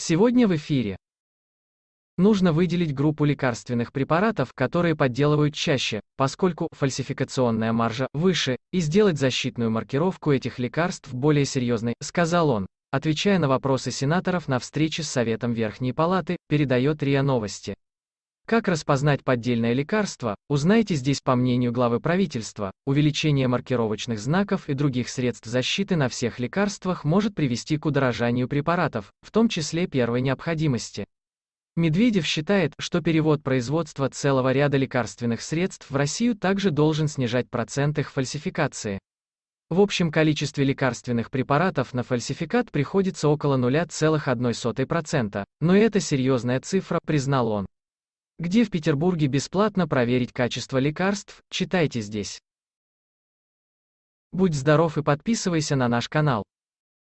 Сегодня в эфире. Нужно выделить группу лекарственных препаратов, которые подделывают чаще, поскольку фальсификационная маржа выше, и сделать защитную маркировку этих лекарств более серьезной, сказал он, отвечая на вопросы сенаторов на встрече с Советом Верхней Палаты, передает РИА Новости. Как распознать поддельное лекарство, узнайте здесь по мнению главы правительства, увеличение маркировочных знаков и других средств защиты на всех лекарствах может привести к удорожанию препаратов, в том числе первой необходимости. Медведев считает, что перевод производства целого ряда лекарственных средств в Россию также должен снижать процент их фальсификации. В общем количестве лекарственных препаратов на фальсификат приходится около 0,1%, но это серьезная цифра, признал он где в Петербурге бесплатно проверить качество лекарств, читайте здесь. Будь здоров и подписывайся на наш канал.